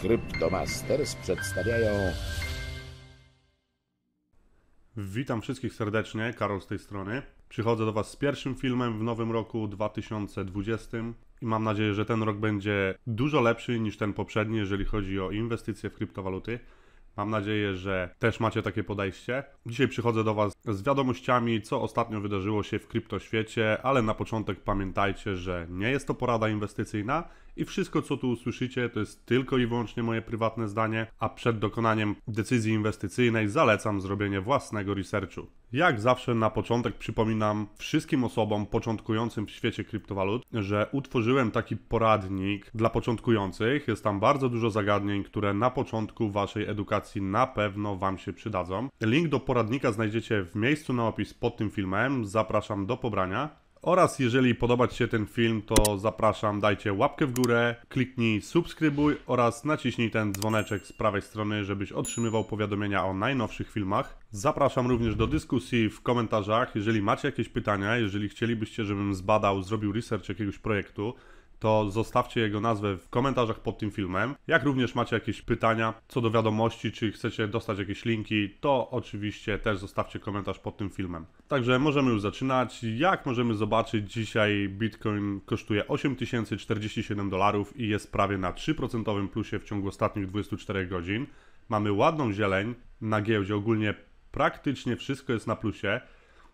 Cryptomasters przedstawiają. Witam wszystkich serdecznie, Karol z tej strony. Przychodzę do Was z pierwszym filmem w nowym roku 2020 i mam nadzieję, że ten rok będzie dużo lepszy niż ten poprzedni, jeżeli chodzi o inwestycje w kryptowaluty. Mam nadzieję, że też macie takie podejście. Dzisiaj przychodzę do Was z wiadomościami, co ostatnio wydarzyło się w kryptoświecie, ale na początek pamiętajcie, że nie jest to porada inwestycyjna i wszystko, co tu usłyszycie, to jest tylko i wyłącznie moje prywatne zdanie, a przed dokonaniem decyzji inwestycyjnej zalecam zrobienie własnego researchu. Jak zawsze na początek przypominam wszystkim osobom początkującym w świecie kryptowalut, że utworzyłem taki poradnik dla początkujących. Jest tam bardzo dużo zagadnień, które na początku waszej edukacji na pewno wam się przydadzą. Link do poradnika znajdziecie w miejscu na opis pod tym filmem. Zapraszam do pobrania. Oraz jeżeli podoba Ci się ten film, to zapraszam, dajcie łapkę w górę, kliknij subskrybuj oraz naciśnij ten dzwoneczek z prawej strony, żebyś otrzymywał powiadomienia o najnowszych filmach. Zapraszam również do dyskusji w komentarzach, jeżeli macie jakieś pytania, jeżeli chcielibyście, żebym zbadał, zrobił research jakiegoś projektu, to zostawcie jego nazwę w komentarzach pod tym filmem. Jak również macie jakieś pytania co do wiadomości, czy chcecie dostać jakieś linki, to oczywiście też zostawcie komentarz pod tym filmem. Także możemy już zaczynać. Jak możemy zobaczyć, dzisiaj Bitcoin kosztuje 8047 dolarów i jest prawie na 3% plusie w ciągu ostatnich 24 godzin. Mamy ładną zieleń na giełdzie, ogólnie praktycznie wszystko jest na plusie.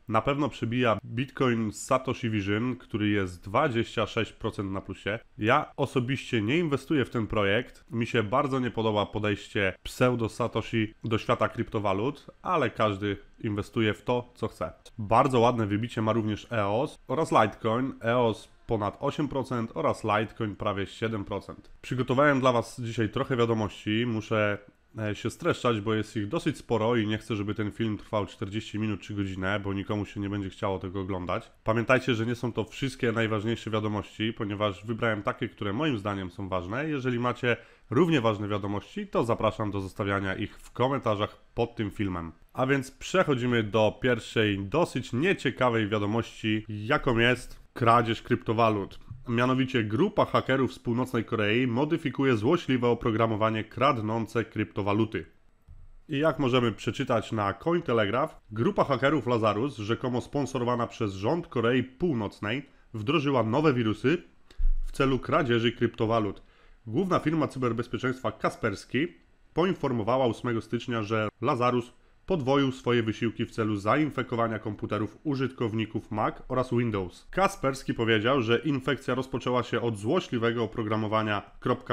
Na pewno przebija Bitcoin Satoshi Vision, który jest 26% na plusie. Ja osobiście nie inwestuję w ten projekt. Mi się bardzo nie podoba podejście pseudo Satoshi do świata kryptowalut, ale każdy inwestuje w to, co chce. Bardzo ładne wybicie ma również EOS oraz Litecoin. EOS ponad 8% oraz Litecoin prawie 7%. Przygotowałem dla Was dzisiaj trochę wiadomości. Muszę E, się streszczać, bo jest ich dosyć sporo i nie chcę, żeby ten film trwał 40 minut czy godzinę, bo nikomu się nie będzie chciało tego oglądać. Pamiętajcie, że nie są to wszystkie najważniejsze wiadomości, ponieważ wybrałem takie, które moim zdaniem są ważne. Jeżeli macie równie ważne wiadomości, to zapraszam do zostawiania ich w komentarzach pod tym filmem. A więc przechodzimy do pierwszej dosyć nieciekawej wiadomości, jaką jest kradzież kryptowalut. Mianowicie grupa hakerów z północnej Korei modyfikuje złośliwe oprogramowanie kradnące kryptowaluty. I jak możemy przeczytać na Cointelegraph, grupa hakerów Lazarus, rzekomo sponsorowana przez rząd Korei Północnej, wdrożyła nowe wirusy w celu kradzieży kryptowalut. Główna firma cyberbezpieczeństwa Kaspersky poinformowała 8 stycznia, że Lazarus podwoił swoje wysiłki w celu zainfekowania komputerów użytkowników Mac oraz Windows. Kasperski powiedział, że infekcja rozpoczęła się od złośliwego oprogramowania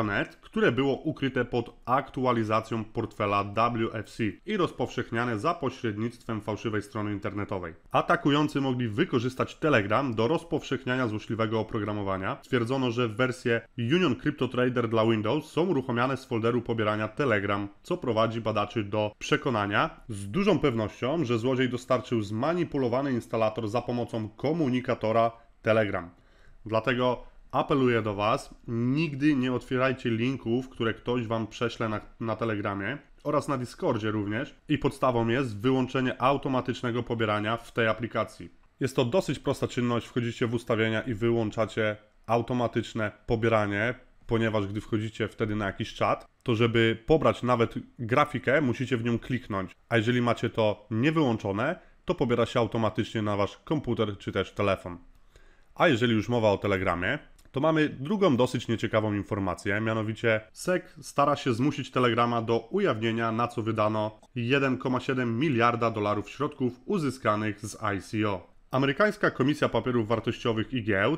.NET, które było ukryte pod aktualizacją portfela WFC i rozpowszechniane za pośrednictwem fałszywej strony internetowej. Atakujący mogli wykorzystać Telegram do rozpowszechniania złośliwego oprogramowania. Stwierdzono, że wersje Union Crypto Trader dla Windows są uruchamiane z folderu pobierania Telegram, co prowadzi badaczy do przekonania, z dużą pewnością, że złodziej dostarczył zmanipulowany instalator za pomocą komunikatora Telegram. Dlatego apeluję do Was, nigdy nie otwierajcie linków, które ktoś Wam prześle na, na Telegramie oraz na Discordzie również i podstawą jest wyłączenie automatycznego pobierania w tej aplikacji. Jest to dosyć prosta czynność, wchodzicie w ustawienia i wyłączacie automatyczne pobieranie ponieważ gdy wchodzicie wtedy na jakiś czat, to żeby pobrać nawet grafikę, musicie w nią kliknąć. A jeżeli macie to niewyłączone, to pobiera się automatycznie na wasz komputer czy też telefon. A jeżeli już mowa o Telegramie, to mamy drugą dosyć nieciekawą informację, mianowicie SEC stara się zmusić Telegrama do ujawnienia, na co wydano 1,7 miliarda dolarów środków uzyskanych z ICO. Amerykańska Komisja Papierów Wartościowych i Giełd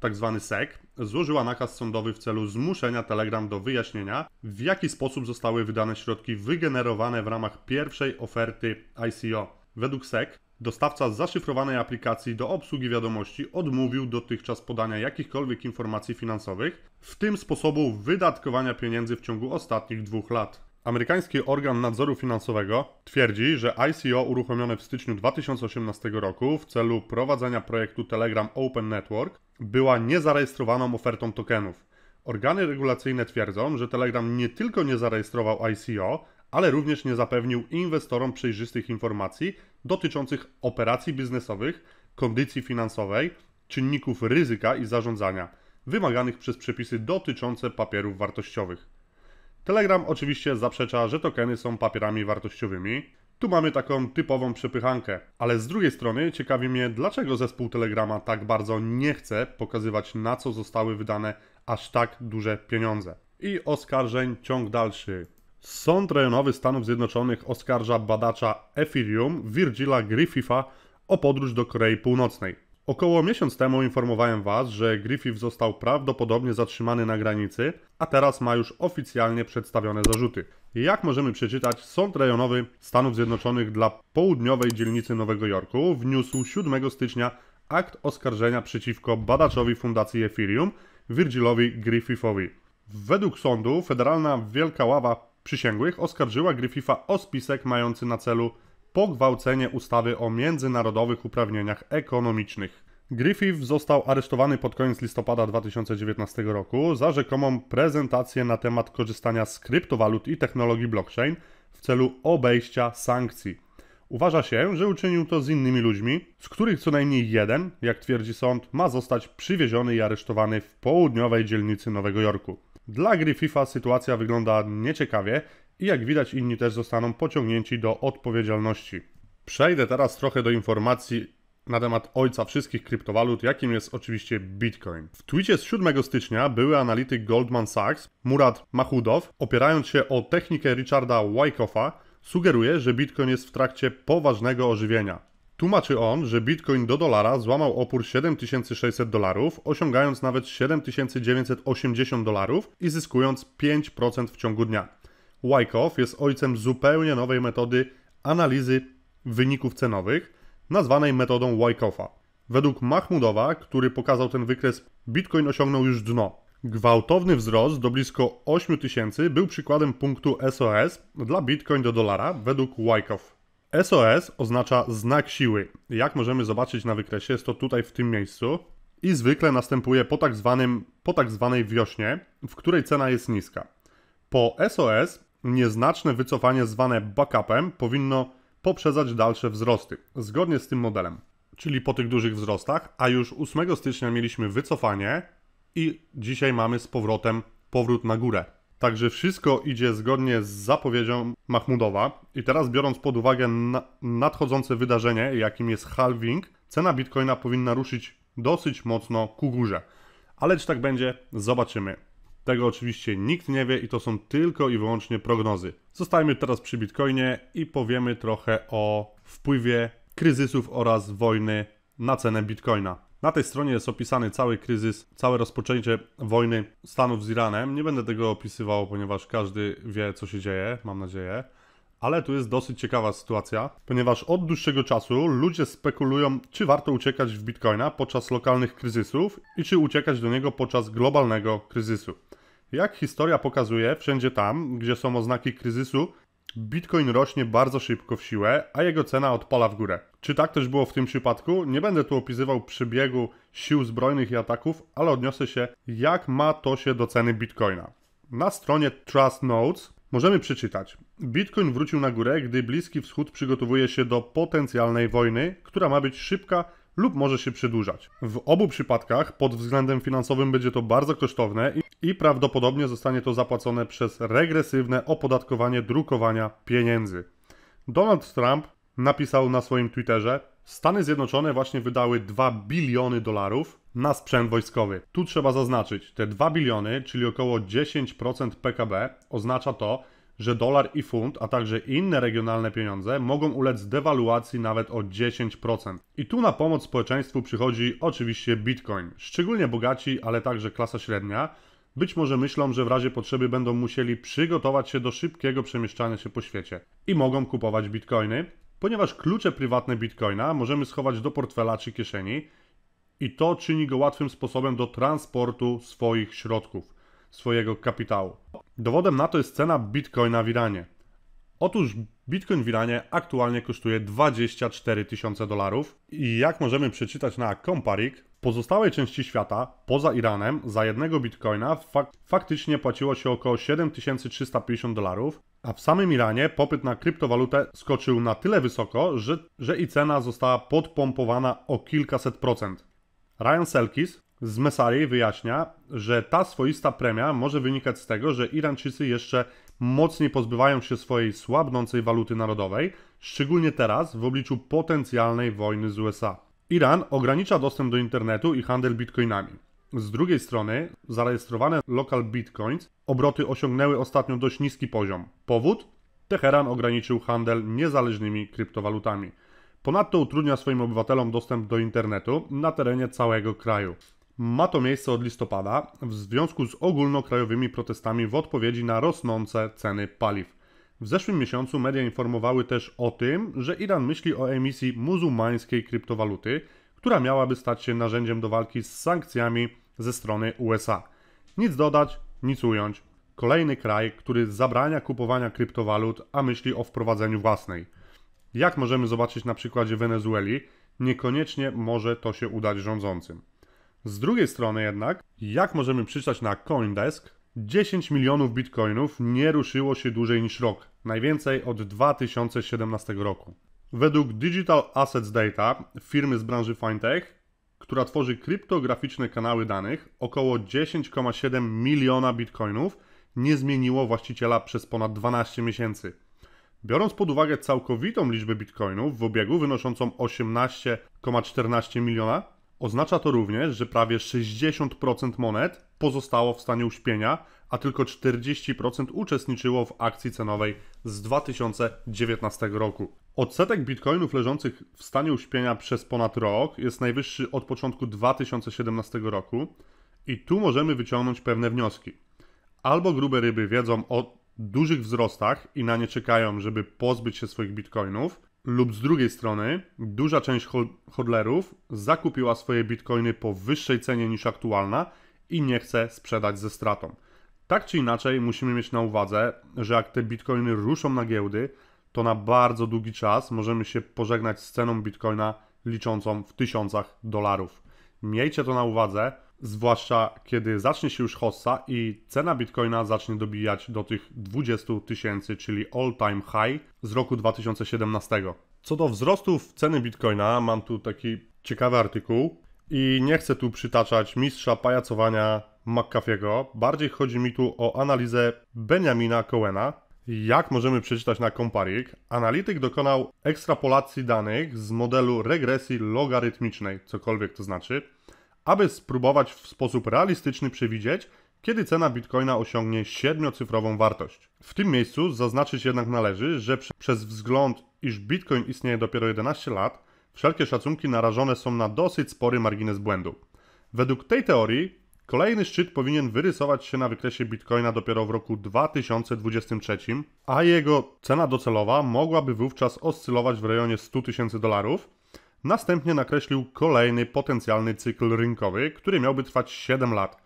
tzw. Tak SEC, złożyła nakaz sądowy w celu zmuszenia Telegram do wyjaśnienia, w jaki sposób zostały wydane środki wygenerowane w ramach pierwszej oferty ICO. Według SEC dostawca zaszyfrowanej aplikacji do obsługi wiadomości odmówił dotychczas podania jakichkolwiek informacji finansowych, w tym sposobu wydatkowania pieniędzy w ciągu ostatnich dwóch lat. Amerykański organ nadzoru finansowego twierdzi, że ICO uruchomione w styczniu 2018 roku w celu prowadzenia projektu Telegram Open Network była niezarejestrowaną ofertą tokenów. Organy regulacyjne twierdzą, że Telegram nie tylko nie zarejestrował ICO, ale również nie zapewnił inwestorom przejrzystych informacji dotyczących operacji biznesowych, kondycji finansowej, czynników ryzyka i zarządzania wymaganych przez przepisy dotyczące papierów wartościowych. Telegram oczywiście zaprzecza, że tokeny są papierami wartościowymi. Tu mamy taką typową przepychankę, ale z drugiej strony ciekawi mnie, dlaczego zespół Telegrama tak bardzo nie chce pokazywać, na co zostały wydane aż tak duże pieniądze. I oskarżeń ciąg dalszy. Sąd rejonowy Stanów Zjednoczonych oskarża badacza Ethereum Virgila Griffitha o podróż do Korei Północnej. Około miesiąc temu informowałem Was, że Griffith został prawdopodobnie zatrzymany na granicy, a teraz ma już oficjalnie przedstawione zarzuty. Jak możemy przeczytać, Sąd Rejonowy Stanów Zjednoczonych dla południowej dzielnicy Nowego Jorku wniósł 7 stycznia akt oskarżenia przeciwko badaczowi Fundacji Ethereum Virgilowi Griffithowi. Według sądu Federalna Wielka Ława Przysięgłych oskarżyła Griffitha o spisek mający na celu pogwałcenie ustawy o międzynarodowych uprawnieniach ekonomicznych. Griffith został aresztowany pod koniec listopada 2019 roku za rzekomą prezentację na temat korzystania z kryptowalut i technologii blockchain w celu obejścia sankcji. Uważa się, że uczynił to z innymi ludźmi, z których co najmniej jeden, jak twierdzi sąd, ma zostać przywieziony i aresztowany w południowej dzielnicy Nowego Jorku. Dla Griffitha sytuacja wygląda nieciekawie i jak widać inni też zostaną pociągnięci do odpowiedzialności. Przejdę teraz trochę do informacji na temat ojca wszystkich kryptowalut, jakim jest oczywiście Bitcoin. W tweetie z 7 stycznia były analityk Goldman Sachs Murat Mahudow, opierając się o technikę Richarda Wyckoffa, sugeruje, że Bitcoin jest w trakcie poważnego ożywienia. Tłumaczy on, że Bitcoin do dolara złamał opór 7600 dolarów, osiągając nawet 7980 dolarów i zyskując 5% w ciągu dnia. Wyckoff jest ojcem zupełnie nowej metody analizy wyników cenowych, nazwanej metodą Wyckoffa. Według Mahmudowa, który pokazał ten wykres, Bitcoin osiągnął już dno. Gwałtowny wzrost do blisko 8000 był przykładem punktu SOS dla Bitcoin do dolara według Wyckoff. SOS oznacza znak siły. Jak możemy zobaczyć na wykresie, jest to tutaj w tym miejscu i zwykle następuje po tak, zwanym, po tak zwanej wiośnie, w której cena jest niska. Po SOS Nieznaczne wycofanie zwane backupem powinno poprzedzać dalsze wzrosty, zgodnie z tym modelem. Czyli po tych dużych wzrostach, a już 8 stycznia mieliśmy wycofanie i dzisiaj mamy z powrotem powrót na górę. Także wszystko idzie zgodnie z zapowiedzią Mahmudowa. I teraz, biorąc pod uwagę na nadchodzące wydarzenie, jakim jest halving, cena bitcoina powinna ruszyć dosyć mocno ku górze. Ale czy tak będzie, zobaczymy. Tego oczywiście nikt nie wie i to są tylko i wyłącznie prognozy. Zostajmy teraz przy Bitcoinie i powiemy trochę o wpływie kryzysów oraz wojny na cenę Bitcoina. Na tej stronie jest opisany cały kryzys, całe rozpoczęcie wojny Stanów z Iranem. Nie będę tego opisywał, ponieważ każdy wie, co się dzieje, mam nadzieję. Ale tu jest dosyć ciekawa sytuacja, ponieważ od dłuższego czasu ludzie spekulują, czy warto uciekać w bitcoina podczas lokalnych kryzysów i czy uciekać do niego podczas globalnego kryzysu. Jak historia pokazuje, wszędzie tam, gdzie są oznaki kryzysu, Bitcoin rośnie bardzo szybko w siłę, a jego cena odpala w górę. Czy tak też było w tym przypadku? Nie będę tu opisywał przebiegu sił zbrojnych i ataków, ale odniosę się, jak ma to się do ceny Bitcoina. Na stronie Trust Notes Możemy przeczytać. Bitcoin wrócił na górę, gdy Bliski Wschód przygotowuje się do potencjalnej wojny, która ma być szybka lub może się przedłużać. W obu przypadkach pod względem finansowym będzie to bardzo kosztowne i, i prawdopodobnie zostanie to zapłacone przez regresywne opodatkowanie drukowania pieniędzy. Donald Trump napisał na swoim Twitterze: Stany Zjednoczone właśnie wydały 2 biliony dolarów na sprzęt wojskowy. Tu trzeba zaznaczyć, te 2 biliony, czyli około 10% PKB, oznacza to, że dolar i funt, a także inne regionalne pieniądze mogą ulec dewaluacji nawet o 10%. I tu na pomoc społeczeństwu przychodzi oczywiście Bitcoin. Szczególnie bogaci, ale także klasa średnia. Być może myślą, że w razie potrzeby będą musieli przygotować się do szybkiego przemieszczania się po świecie i mogą kupować bitcoiny, ponieważ klucze prywatne Bitcoina możemy schować do portfela czy kieszeni i to czyni go łatwym sposobem do transportu swoich środków, swojego kapitału. Dowodem na to jest cena Bitcoina w Iranie. Otóż Bitcoin w Iranie aktualnie kosztuje 24 tysiące dolarów i jak możemy przeczytać na Comparik, pozostałej części świata, poza Iranem, za jednego bitcoina fak faktycznie płaciło się około 7350 dolarów, a w samym Iranie popyt na kryptowalutę skoczył na tyle wysoko, że, że i cena została podpompowana o kilkaset procent. Ryan Selkis z Messari wyjaśnia, że ta swoista premia może wynikać z tego, że Irańczycy jeszcze mocniej pozbywają się swojej słabnącej waluty narodowej, szczególnie teraz w obliczu potencjalnej wojny z USA. Iran ogranicza dostęp do internetu i handel bitcoinami. Z drugiej strony, zarejestrowane lokal bitcoins obroty osiągnęły ostatnio dość niski poziom. Powód? Teheran ograniczył handel niezależnymi kryptowalutami. Ponadto utrudnia swoim obywatelom dostęp do internetu na terenie całego kraju. Ma to miejsce od listopada w związku z ogólnokrajowymi protestami w odpowiedzi na rosnące ceny paliw. W zeszłym miesiącu media informowały też o tym, że Iran myśli o emisji muzułmańskiej kryptowaluty, która miałaby stać się narzędziem do walki z sankcjami ze strony USA. Nic dodać, nic ująć. Kolejny kraj, który zabrania kupowania kryptowalut, a myśli o wprowadzeniu własnej. Jak możemy zobaczyć na przykładzie Wenezueli, niekoniecznie może to się udać rządzącym. Z drugiej strony jednak, jak możemy przeczytać na Coindesk, 10 milionów bitcoinów nie ruszyło się dłużej niż rok, najwięcej od 2017 roku. Według Digital Assets Data, firmy z branży fintech, która tworzy kryptograficzne kanały danych, około 10,7 miliona bitcoinów nie zmieniło właściciela przez ponad 12 miesięcy. Biorąc pod uwagę całkowitą liczbę bitcoinów w obiegu wynoszącą 18,14 miliona, oznacza to również, że prawie 60% monet pozostało w stanie uśpienia, a tylko 40% uczestniczyło w akcji cenowej z 2019 roku. Odsetek bitcoinów leżących w stanie uśpienia przez ponad rok jest najwyższy od początku 2017 roku i tu możemy wyciągnąć pewne wnioski. Albo grube ryby wiedzą o dużych wzrostach i na nie czekają, żeby pozbyć się swoich bitcoinów, lub z drugiej strony duża część hodlerów zakupiła swoje bitcoiny po wyższej cenie niż aktualna i nie chce sprzedać ze stratą. Tak czy inaczej, musimy mieć na uwadze, że jak te bitcoiny ruszą na giełdy, to na bardzo długi czas możemy się pożegnać z ceną bitcoina liczącą w tysiącach dolarów. Miejcie to na uwadze, zwłaszcza kiedy zacznie się już hossa i cena bitcoina zacznie dobijać do tych 20 tysięcy, czyli all time high z roku 2017. Co do wzrostów ceny bitcoina, mam tu taki ciekawy artykuł. I nie chcę tu przytaczać mistrza pajacowania McAfee'ego. Bardziej chodzi mi tu o analizę Benjamina Cohena. Jak możemy przeczytać na Comparik, analityk dokonał ekstrapolacji danych z modelu regresji logarytmicznej, cokolwiek to znaczy, aby spróbować w sposób realistyczny przewidzieć, kiedy cena bitcoina osiągnie siedmiocyfrową wartość. W tym miejscu zaznaczyć jednak należy, że przez wzgląd, iż bitcoin istnieje dopiero 11 lat, wszelkie szacunki narażone są na dosyć spory margines błędu. Według tej teorii Kolejny szczyt powinien wyrysować się na wykresie bitcoina dopiero w roku 2023, a jego cena docelowa mogłaby wówczas oscylować w rejonie 100 tysięcy dolarów. Następnie nakreślił kolejny potencjalny cykl rynkowy, który miałby trwać 7 lat.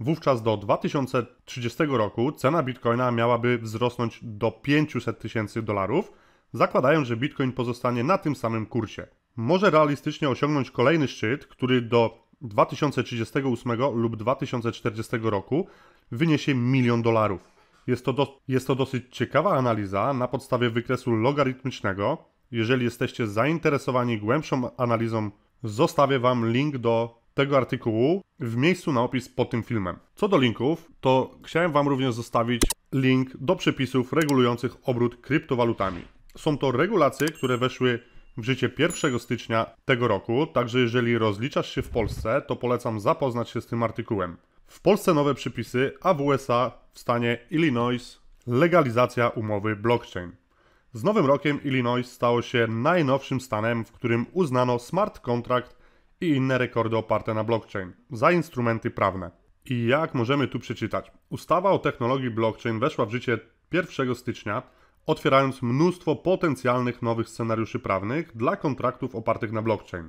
Wówczas do 2030 roku cena bitcoina miałaby wzrosnąć do 500 tysięcy dolarów, zakładając, że bitcoin pozostanie na tym samym kursie może realistycznie osiągnąć kolejny szczyt, który do 2038 lub 2040 roku wyniesie milion dolarów. Jest to, do, jest to dosyć ciekawa analiza na podstawie wykresu logarytmicznego. Jeżeli jesteście zainteresowani głębszą analizą, zostawię Wam link do tego artykułu w miejscu na opis pod tym filmem. Co do linków, to chciałem Wam również zostawić link do przepisów regulujących obrót kryptowalutami. Są to regulacje, które weszły w życie 1 stycznia tego roku, także jeżeli rozliczasz się w Polsce, to polecam zapoznać się z tym artykułem. W Polsce nowe przepisy, a w USA w stanie Illinois legalizacja umowy blockchain. Z nowym rokiem Illinois stało się najnowszym stanem, w którym uznano smart contract i inne rekordy oparte na blockchain za instrumenty prawne. I jak możemy tu przeczytać? Ustawa o technologii blockchain weszła w życie 1 stycznia otwierając mnóstwo potencjalnych nowych scenariuszy prawnych dla kontraktów opartych na blockchain.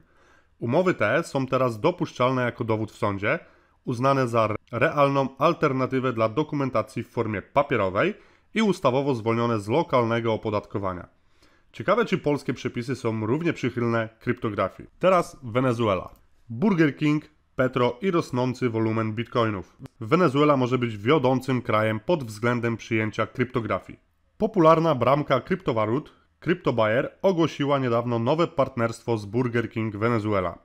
Umowy te są teraz dopuszczalne jako dowód w sądzie, uznane za realną alternatywę dla dokumentacji w formie papierowej i ustawowo zwolnione z lokalnego opodatkowania. Ciekawe, czy polskie przepisy są równie przychylne kryptografii. Teraz Wenezuela. Burger King, Petro i rosnący wolumen bitcoinów. Wenezuela może być wiodącym krajem pod względem przyjęcia kryptografii. Popularna bramka kryptowalut CryptoBuyer ogłosiła niedawno nowe partnerstwo z Burger King Venezuela.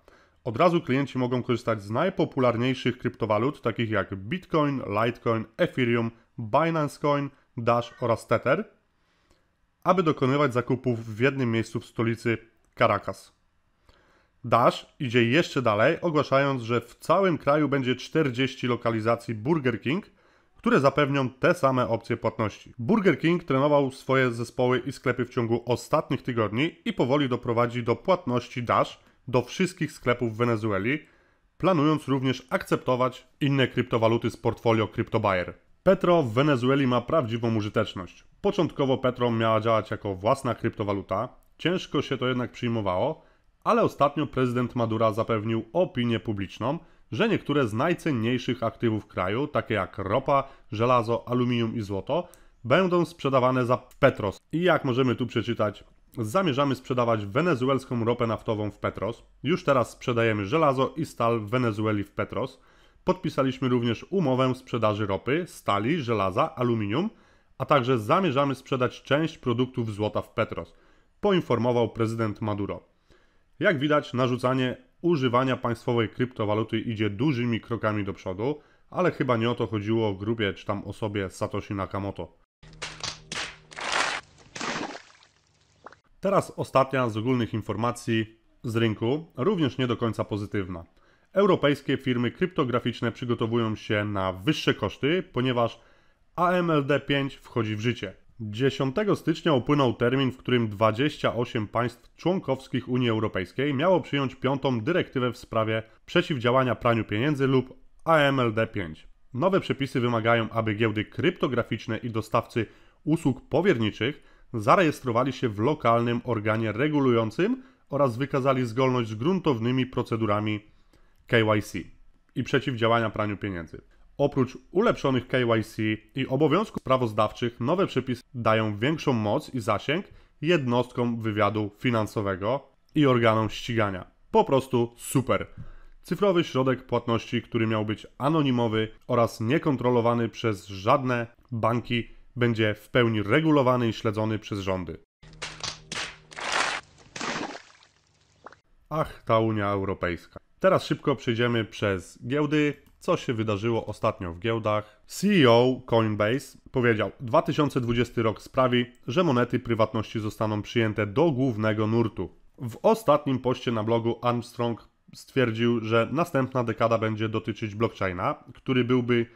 Od razu klienci mogą korzystać z najpopularniejszych kryptowalut, takich jak Bitcoin, Litecoin, Ethereum, Binance Coin, Dash oraz Tether, aby dokonywać zakupów w jednym miejscu w stolicy Caracas. Dash idzie jeszcze dalej, ogłaszając, że w całym kraju będzie 40 lokalizacji Burger King – które zapewnią te same opcje płatności. Burger King trenował swoje zespoły i sklepy w ciągu ostatnich tygodni i powoli doprowadzi do płatności Dash do wszystkich sklepów w Wenezueli, planując również akceptować inne kryptowaluty z portfolio CryptoBuyer. Petro w Wenezueli ma prawdziwą użyteczność. Początkowo Petro miała działać jako własna kryptowaluta, ciężko się to jednak przyjmowało, ale ostatnio prezydent Madura zapewnił opinię publiczną, że niektóre z najcenniejszych aktywów kraju, takie jak ropa, żelazo, aluminium i złoto, będą sprzedawane za Petros. I jak możemy tu przeczytać, zamierzamy sprzedawać wenezuelską ropę naftową w Petros. Już teraz sprzedajemy żelazo i stal w Wenezueli w Petros. Podpisaliśmy również umowę sprzedaży ropy, stali, żelaza, aluminium, a także zamierzamy sprzedać część produktów złota w Petros, poinformował prezydent Maduro. Jak widać, narzucanie używania państwowej kryptowaluty idzie dużymi krokami do przodu, ale chyba nie o to chodziło o grupie czy tam osobie Satoshi Nakamoto. Teraz ostatnia z ogólnych informacji z rynku, również nie do końca pozytywna. Europejskie firmy kryptograficzne przygotowują się na wyższe koszty, ponieważ AMLD5 wchodzi w życie. 10 stycznia upłynął termin, w którym 28 państw członkowskich Unii Europejskiej miało przyjąć piątą dyrektywę w sprawie przeciwdziałania praniu pieniędzy lub AMLD 5. Nowe przepisy wymagają, aby giełdy kryptograficzne i dostawcy usług powierniczych zarejestrowali się w lokalnym organie regulującym oraz wykazali zgodność z gruntownymi procedurami KYC i przeciwdziałania praniu pieniędzy. Oprócz ulepszonych KYC i obowiązków sprawozdawczych, nowe przepisy dają większą moc i zasięg jednostkom wywiadu finansowego i organom ścigania. Po prostu super. Cyfrowy środek płatności, który miał być anonimowy oraz niekontrolowany przez żadne banki, będzie w pełni regulowany i śledzony przez rządy. Ach, ta Unia Europejska. Teraz szybko przejdziemy przez giełdy, co się wydarzyło ostatnio w giełdach. CEO Coinbase powiedział: 2020 rok sprawi, że monety prywatności zostaną przyjęte do głównego nurtu. W ostatnim poście na blogu Armstrong stwierdził, że następna dekada będzie dotyczyć blockchaina, który byłby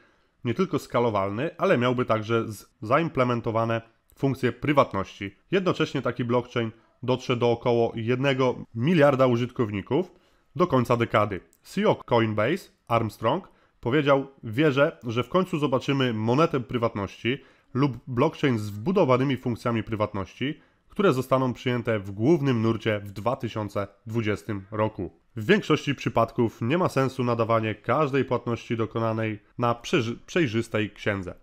nie tylko skalowalny, ale miałby także zaimplementowane funkcje prywatności. Jednocześnie taki blockchain dotrze do około 1 miliarda użytkowników do końca dekady. CEO Coinbase Armstrong Powiedział: Wierzę, że w końcu zobaczymy monetę prywatności lub blockchain z wbudowanymi funkcjami prywatności, które zostaną przyjęte w głównym nurcie w 2020 roku. W większości przypadków nie ma sensu nadawanie każdej płatności dokonanej na przejrzystej księdze.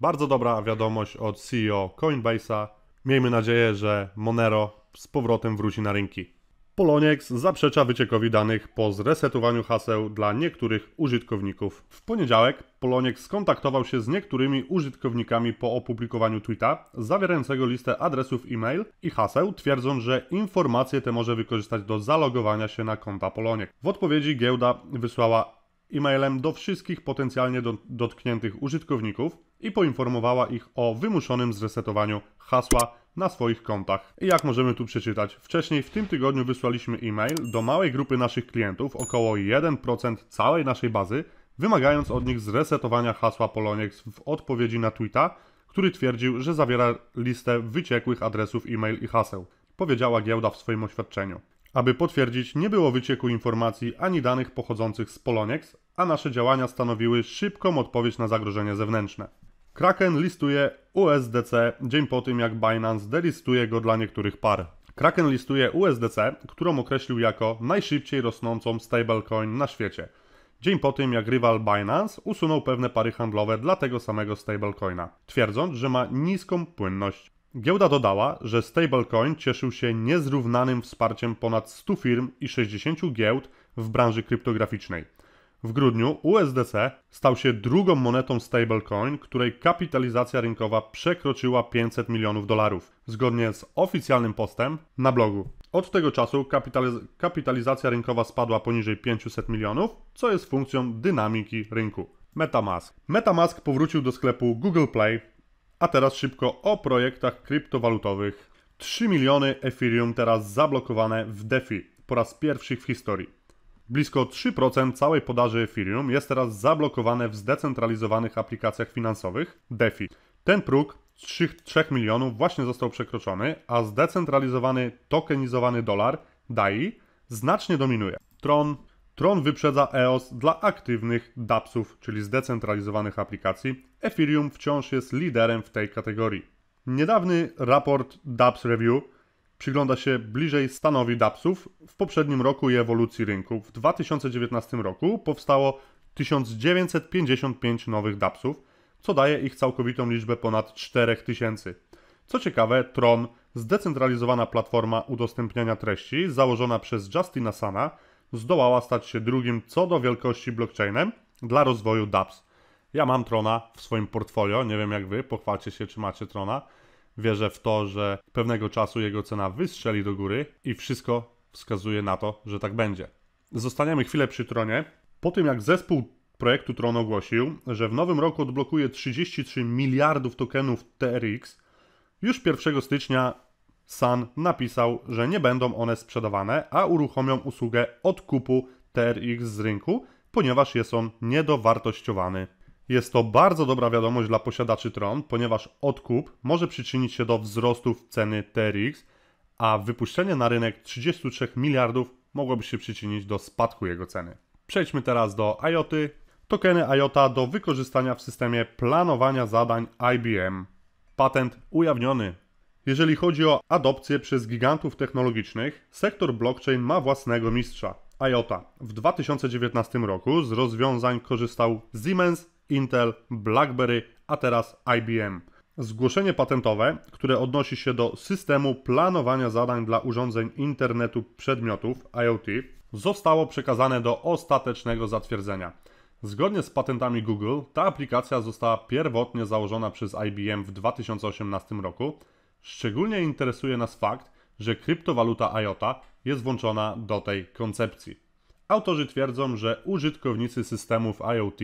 Bardzo dobra wiadomość od CEO Coinbase'a. Miejmy nadzieję, że Monero z powrotem wróci na rynki. Poloniex zaprzecza wyciekowi danych po zresetowaniu haseł dla niektórych użytkowników. W poniedziałek Poloniex skontaktował się z niektórymi użytkownikami po opublikowaniu tweeta zawierającego listę adresów e-mail i haseł, twierdząc, że informacje te może wykorzystać do zalogowania się na konta Poloniex. W odpowiedzi giełda wysłała e-mailem do wszystkich potencjalnie do, dotkniętych użytkowników i poinformowała ich o wymuszonym zresetowaniu hasła na swoich kontach. I jak możemy tu przeczytać, wcześniej w tym tygodniu wysłaliśmy e-mail do małej grupy naszych klientów, około 1% całej naszej bazy, wymagając od nich zresetowania hasła Poloniex w odpowiedzi na tweeta, który twierdził, że zawiera listę wyciekłych adresów e-mail i haseł, powiedziała giełda w swoim oświadczeniu. Aby potwierdzić, nie było wycieku informacji ani danych pochodzących z Poloniex, a nasze działania stanowiły szybką odpowiedź na zagrożenie zewnętrzne. Kraken listuje USDC dzień po tym, jak Binance delistuje go dla niektórych par. Kraken listuje USDC, którą określił jako najszybciej rosnącą stablecoin na świecie. Dzień po tym, jak rywal Binance usunął pewne pary handlowe dla tego samego stablecoina, twierdząc, że ma niską płynność. Giełda dodała, że stablecoin cieszył się niezrównanym wsparciem ponad 100 firm i 60 giełd w branży kryptograficznej. W grudniu USDC stał się drugą monetą stablecoin, której kapitalizacja rynkowa przekroczyła 500 milionów dolarów, zgodnie z oficjalnym postem na blogu. Od tego czasu kapitaliz kapitalizacja rynkowa spadła poniżej 500 milionów, co jest funkcją dynamiki rynku. MetaMask. MetaMask powrócił do sklepu Google Play, a teraz szybko o projektach kryptowalutowych. 3 miliony Ethereum teraz zablokowane w DeFi po raz pierwszy w historii. Blisko 3% całej podaży Ethereum jest teraz zablokowane w zdecentralizowanych aplikacjach finansowych DeFi. Ten próg 3, 3 milionów właśnie został przekroczony, a zdecentralizowany tokenizowany dolar DAI znacznie dominuje. Tron, Tron wyprzedza EOS dla aktywnych DAPS-ów, czyli zdecentralizowanych aplikacji. Ethereum wciąż jest liderem w tej kategorii. Niedawny raport DAPS Review przygląda się bliżej stanowi DAPS-ów w poprzednim roku i ewolucji rynku. W 2019 roku powstało 1955 nowych DAPS-ów, co daje ich całkowitą liczbę ponad 4000. Co ciekawe, Tron, zdecentralizowana platforma udostępniania treści założona przez Justina Sana, zdołała stać się drugim co do wielkości blockchainem dla rozwoju daps Ja mam Trona w swoim portfolio, nie wiem jak wy, pochwalcie się czy macie Trona. Wierzę w to, że pewnego czasu jego cena wystrzeli do góry i wszystko wskazuje na to, że tak będzie. Zostaniemy chwilę przy tronie. Po tym jak zespół projektu Tron ogłosił, że w nowym roku odblokuje 33 miliardów tokenów TRX, już 1 stycznia Sun napisał, że nie będą one sprzedawane, a uruchomią usługę odkupu TRX z rynku, ponieważ jest on niedowartościowany jest to bardzo dobra wiadomość dla posiadaczy Tron, ponieważ odkup może przyczynić się do wzrostu ceny TRX, a wypuszczenie na rynek 33 miliardów mogłoby się przyczynić do spadku jego ceny. Przejdźmy teraz do IOTY. Tokeny IOTA do wykorzystania w systemie planowania zadań IBM. Patent ujawniony. Jeżeli chodzi o adopcję przez gigantów technologicznych, sektor blockchain ma własnego mistrza. IOTA. W 2019 roku z rozwiązań korzystał Siemens, Intel, BlackBerry, a teraz IBM. Zgłoszenie patentowe, które odnosi się do systemu planowania zadań dla urządzeń internetu przedmiotów IoT, zostało przekazane do ostatecznego zatwierdzenia. Zgodnie z patentami Google, ta aplikacja została pierwotnie założona przez IBM w 2018 roku. Szczególnie interesuje nas fakt, że kryptowaluta IOTA jest włączona do tej koncepcji. Autorzy twierdzą, że użytkownicy systemów IoT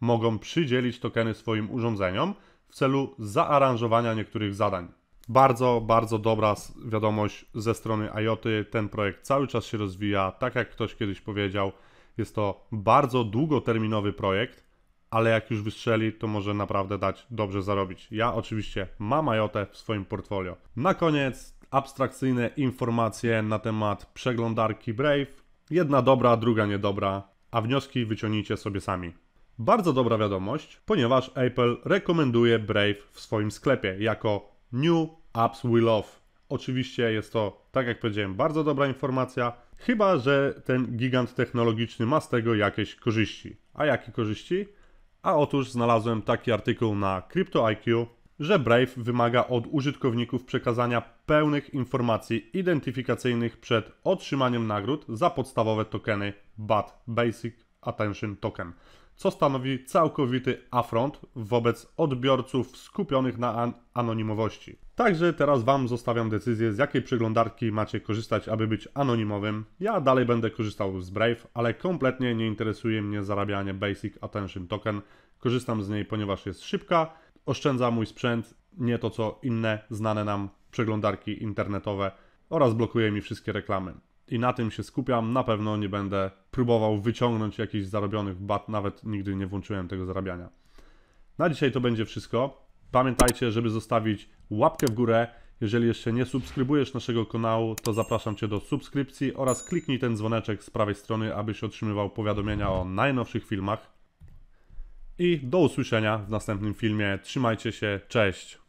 mogą przydzielić tokeny swoim urządzeniom w celu zaaranżowania niektórych zadań. Bardzo, bardzo dobra wiadomość ze strony IOTY. Ten projekt cały czas się rozwija. Tak jak ktoś kiedyś powiedział, jest to bardzo długoterminowy projekt, ale jak już wystrzeli, to może naprawdę dać dobrze zarobić. Ja oczywiście mam IOTę w swoim portfolio. Na koniec abstrakcyjne informacje na temat przeglądarki Brave. Jedna dobra, druga niedobra, a wnioski wyciągnijcie sobie sami. Bardzo dobra wiadomość, ponieważ Apple rekomenduje Brave w swoim sklepie jako New Apps We Love. Oczywiście jest to, tak jak powiedziałem, bardzo dobra informacja, chyba że ten gigant technologiczny ma z tego jakieś korzyści. A jakie korzyści? A otóż znalazłem taki artykuł na CryptoIQ, że Brave wymaga od użytkowników przekazania pełnych informacji identyfikacyjnych przed otrzymaniem nagród za podstawowe tokeny BAT Basic Attention Token co stanowi całkowity afront wobec odbiorców skupionych na an anonimowości. Także teraz Wam zostawiam decyzję, z jakiej przeglądarki macie korzystać, aby być anonimowym. Ja dalej będę korzystał z Brave, ale kompletnie nie interesuje mnie zarabianie Basic Attention Token. Korzystam z niej, ponieważ jest szybka, oszczędza mój sprzęt, nie to co inne znane nam przeglądarki internetowe oraz blokuje mi wszystkie reklamy i na tym się skupiam. Na pewno nie będę próbował wyciągnąć jakichś zarobionych bat, nawet nigdy nie włączyłem tego zarabiania. Na dzisiaj to będzie wszystko. Pamiętajcie, żeby zostawić łapkę w górę. Jeżeli jeszcze nie subskrybujesz naszego kanału, to zapraszam Cię do subskrypcji oraz kliknij ten dzwoneczek z prawej strony, abyś otrzymywał powiadomienia o najnowszych filmach. I do usłyszenia w następnym filmie. Trzymajcie się, cześć!